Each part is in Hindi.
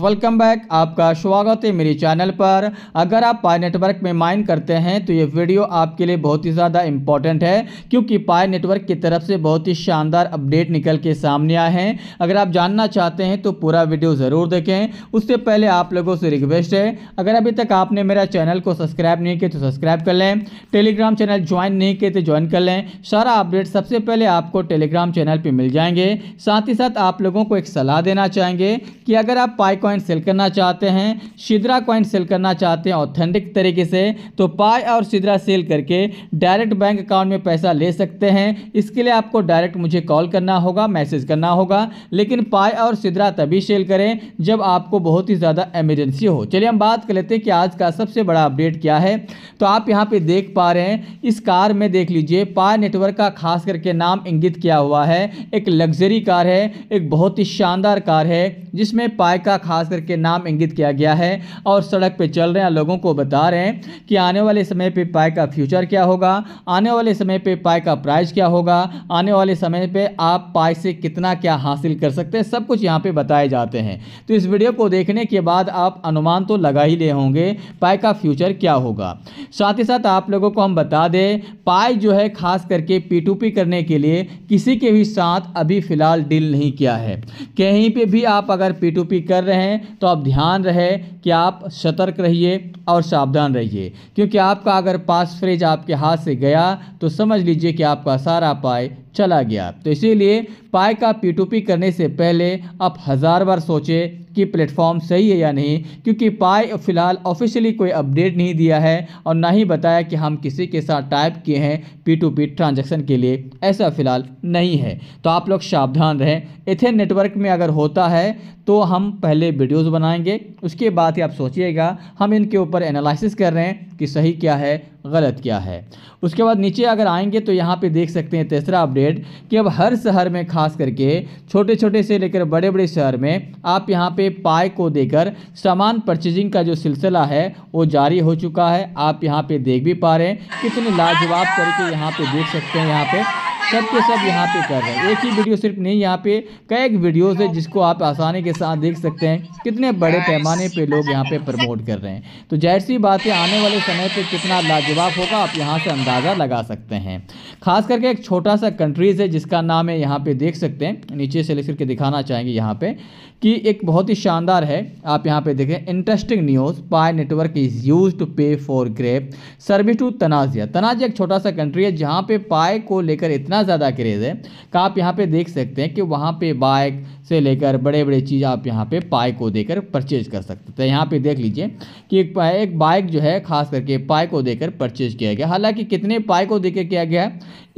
वेलकम बैक आपका स्वागत है मेरे चैनल पर अगर आप पाए नेटवर्क में माइन करते हैं तो ये वीडियो आपके लिए बहुत ही ज़्यादा इंपॉर्टेंट है क्योंकि पाए नेटवर्क की तरफ से बहुत ही शानदार अपडेट निकल के सामने आए हैं अगर आप जानना चाहते हैं तो पूरा वीडियो ज़रूर देखें उससे पहले आप लोगों से रिक्वेस्ट है अगर अभी तक आपने मेरा चैनल को सब्सक्राइब नहीं किया तो सब्सक्राइब कर लें टेलीग्राम चैनल ज्वाइन नहीं किए तो ज्वाइन कर लें सारा अपडेट सबसे पहले आपको टेलीग्राम चैनल पर मिल जाएंगे साथ ही साथ आप लोगों को एक सलाह देना चाहेंगे कि अगर आप पाई कॉइन सेल करना चाहते हैं शिद्रा कॉइन सेल करना चाहते हैं ऑथेंटिक तरीके से तो पाई और शिद्रा सेल करके डायरेक्ट बैंक अकाउंट में पैसा ले सकते हैं इसके लिए आपको डायरेक्ट मुझे कॉल करना होगा मैसेज करना होगा लेकिन पाई और सिद्रा तभी सेल करें जब आपको बहुत ही ज़्यादा एमरजेंसी हो चलिए हम बात कर लेते हैं कि आज का सबसे बड़ा अपडेट क्या है तो आप यहाँ पर देख पा रहे हैं इस कार में देख लीजिए पाई नेटवर्क का खास करके नाम इंगित किया हुआ है एक लग्जरी कार है एक बहुत ही शानदार कार है जिसमें पाई का का खास करके नाम इंगित किया गया है और सड़क पर चल रहे हैं लोगों को बता रहे हैं कि आने वाले समय पर पाए का फ्यूचर क्या होगा आने वाले समय पर पाए का प्राइस क्या होगा आने वाले समय पर आप पाए से कितना क्या हासिल कर सकते हैं सब कुछ यहाँ पर बताए जाते हैं तो इस वीडियो को देखने के बाद आप अनुमान तो लगा ही ले होंगे पाए का फ्यूचर क्या होगा साथ ही साथ आप लोगों को हम बता दें पाए जो है खास करके पी करने के लिए किसी के भी साथ अभी फ़िलहाल डील नहीं किया है कहीं पे भी आप अगर पी टू पी कर कर रहे हैं तो आप ध्यान रहे कि आप सतर्क रहिए और सावधान रहिए क्योंकि आपका अगर पास फ्रेज आपके हाथ से गया तो समझ लीजिए कि आपका सारा पाए चला गया तो इसीलिए पाए का पीटूपी करने से पहले आप हज़ार बार सोचें कि प्लेटफॉर्म सही है या नहीं क्योंकि पाए फ़िलहाल ऑफिशियली कोई अपडेट नहीं दिया है और ना ही बताया कि हम किसी के साथ टाइप किए हैं पी टू पी ट्रांजेक्शन के लिए ऐसा फ़िलहाल नहीं है तो आप लोग सावधान रहें इथेन नेटवर्क में अगर होता है तो हम पहले वीडियोज़ बनाएंगे उसके बाद ही आप सोचिएगा हम इनके ऊपर एनालिसिस कर रहे हैं कि सही क्या है गलत किया है उसके बाद नीचे अगर आएंगे तो यहाँ पे देख सकते हैं तीसरा अपडेट कि अब हर शहर में खास करके छोटे छोटे से लेकर बड़े बड़े शहर में आप यहाँ पे पाए को देकर सामान परचेजिंग का जो सिलसिला है वो जारी हो चुका है आप यहाँ पे देख भी पा रहे हैं कितने लाजवाब करके यहाँ पे देख सकते हैं यहाँ पे सब के सब यहाँ पे कर रहे हैं एक ही वीडियो सिर्फ नहीं यहाँ पे कई एक वीडियोस है जिसको आप आसानी के साथ देख सकते हैं कितने बड़े पैमाने पे लोग यहाँ पे प्रमोट कर रहे हैं तो जाहिर सी बात है आने वाले समय पे कितना लाजवाब होगा आप यहाँ से अंदाज़ा लगा सकते हैं खास करके एक छोटा सा कंट्रीज़ है जिसका नाम है यहाँ पर देख सकते हैं नीचे से लिख करके दिखाना चाहेंगे यहाँ पर कि एक बहुत ही शानदार है आप यहाँ पर देखें interesting news Pi network is use to pay for grab service to Tanzania Tanzania एक छोटा सा कंट्री है जहाँ पे पाए को लेकर इतना इतना ज़्यादा क्रेज़ है कि आप यहाँ पे देख सकते हैं कि वहाँ पे बाइक से लेकर बड़े बड़े चीज़ आप यहाँ पे पाए को देकर परचेज कर सकते थे तो यहाँ पे देख लीजिए कि एक एक बाइक जो है खास करके पाए को देकर परचेज किया गया हालांकि कितने पाए को देकर किया गया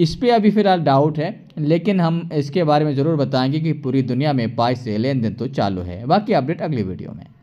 इस पर अभी फिलहाल डाउट है लेकिन हम इसके बारे में ज़रूर बताएंगे कि पूरी दुनिया में पाए से लेन देन तो चालू है बाकी अपडेट अगली वीडियो में